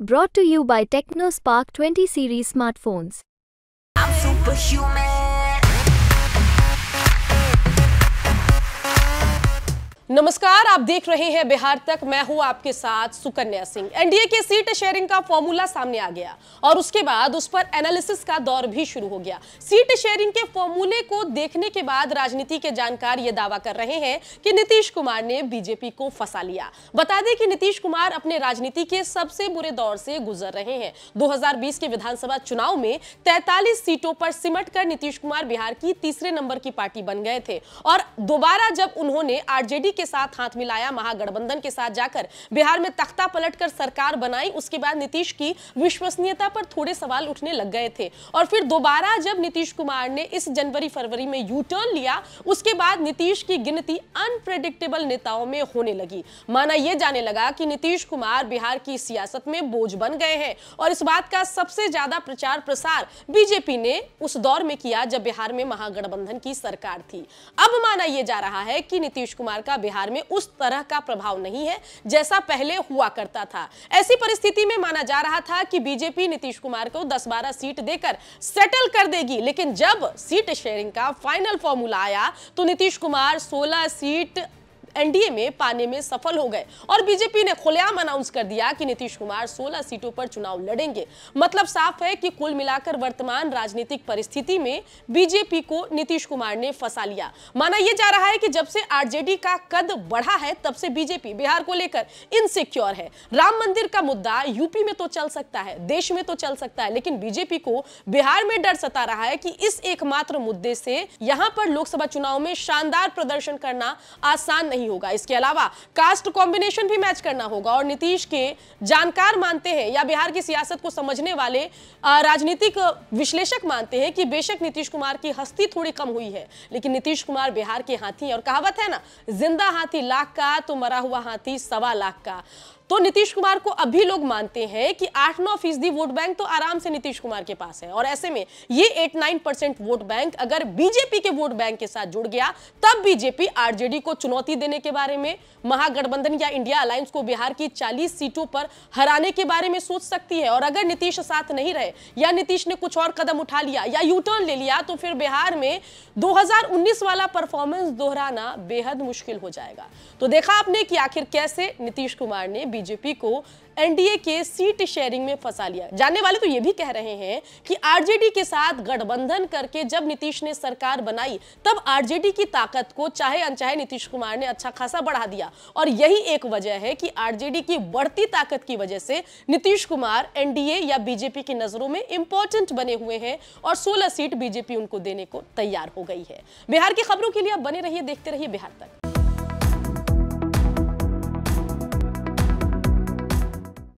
brought to you by TechnoSpark 20 series smartphones. I'm superhuman. नमस्कार आप देख रहे हैं बिहार तक मैं हूं आपके साथ सुकन्या सिंह एनडीए के सीट शेयरिंग का फॉर्मूला सामने आ गया और उसके बाद उस पर एनालिसिस का दौर भी शुरू हो गया सीट शेयरिंग के फॉर्मूले को देखने के बाद राजनीति के जानकार ये दावा कर रहे हैं कि नीतीश कुमार ने बीजेपी को फंसा लिया बता दें कि नीतीश कुमार अपने राजनीति के सबसे बुरे दौर से गुजर रहे हैं दो के विधानसभा चुनाव में तैतालीस सीटों पर सिमट कर नीतीश कुमार बिहार की तीसरे नंबर की पार्टी बन गए थे और दोबारा जब उन्होंने आरजेडी के साथ साथ हाथ मिलाया महागठबंधन के साथ जाकर बिहार में तख्ता पलट कर सरकार बनाई उसके बाद नीतीश की विश्वसनीयता पर थोड़े सवाल उठने लग गए थे और फिर दोबारा जब नीतीश कुमार ने इस जनवरी फरवरी में यू टर्न लिया उसके बाद नीतीश की गिनती अनप्रेडिक्टेबल नेताओं में होने लगी माना यह जाने लगा कि नीतीश कुमार बिहार की सियासत में बोझ बन गए हैं और इस बात का सबसे ज्यादा प्रचार प्रसार बीजेपी ने उस दौर में किया जब बिहार में महागठबंधन की सरकार थी अब माना यह जा रहा है कि नीतीश कुमार का बिहार में उस तरह का प्रभाव नहीं है जैसा पहले हुआ करता था ऐसी परिस्थिति में माना जा रहा था कि बीजेपी नीतीश कुमार को 10-12 सीट देकर सेटल कर देगी लेकिन जब सीट शेयरिंग का फाइनल फॉर्मूला आया तो नीतीश कुमार सोलह सीट एनडीए में पाने में सफल हो गए और बीजेपी ने खुलेआम अनाउंस कर दिया कि नीतीश कुमार 16 सीटों पर चुनाव लड़ेंगे मतलब साफ है कि कुल मिलाकर वर्तमान राजनीतिक परिस्थिति में बीजेपी को नीतीश कुमार ने फंसा लिया माना यह जा रहा है कि जब से आरजेडी का कद बढ़ा है तब से बीजेपी बिहार को लेकर इनसिक्योर है राम मंदिर का मुद्दा यूपी में तो चल सकता है देश में तो चल सकता है लेकिन बीजेपी को बिहार में डर सता रहा है कि इस एकमात्र मुद्दे से यहां पर लोकसभा चुनाव में शानदार प्रदर्शन करना आसान नहीं नहीं होगा इसके अलावा कास्ट कॉम्बिनेशन भी मैच करना होगा और नीतीश के जानकार मानते हैं या बिहार की सियासत को समझने वाले राजनीतिक विश्लेषक मानते हैं कि बेशक नीतीश कुमार की हस्ती थोड़ी कम हुई है लेकिन नीतीश कुमार बिहार के हाथी और कहावत है ना जिंदा हाथी लाख का तो मरा हुआ हाथी सवा लाख का तो नीतीश कुमार को अभी लोग मानते हैं कि आठ नौ फीसदी वोट बैंक तो आराम से नीतीश कुमार के पास है और ऐसे में ये eight nine percent vote bank अगर बीजेपी के वोट बैंक के साथ जुड़ गया तब बीजेपी आरजेडी को चुनौती देने के बारे में महागठबंधन या इंडिया अलायंस को बिहार की चालीस सीटों पर हराने के बारे में सोच सकती है और अगर नीतीश साथ नहीं रहे या नीतीश ने कुछ और कदम उठा लिया या यू टर्न ले लिया तो फिर बिहार में दो वाला परफॉर्मेंस दोहराना बेहद मुश्किल हो जाएगा तो देखा आपने कि आखिर कैसे नीतीश कुमार ने बीजेपी को एनडीए के सीट शेयरिंग में फंसा लिया जानने वाले तो ये भी कह रहे हैं कि आरजेडी के साथ गठबंधन करके जब नीतीश ने सरकार बनाई तब आरजेडी की ताकत को चाहे अनचाहे नीतीश कुमार ने अच्छा खासा बढ़ा दिया और यही एक वजह है कि आरजेडी की बढ़ती ताकत की वजह से नीतीश कुमार एनडीए या बीजेपी की नजरों में इंपॉर्टेंट बने हुए हैं और सोलह सीट बीजेपी उनको देने को तैयार हो गई है बिहार की खबरों के लिए आप बने रहिए देखते रहिए बिहार तक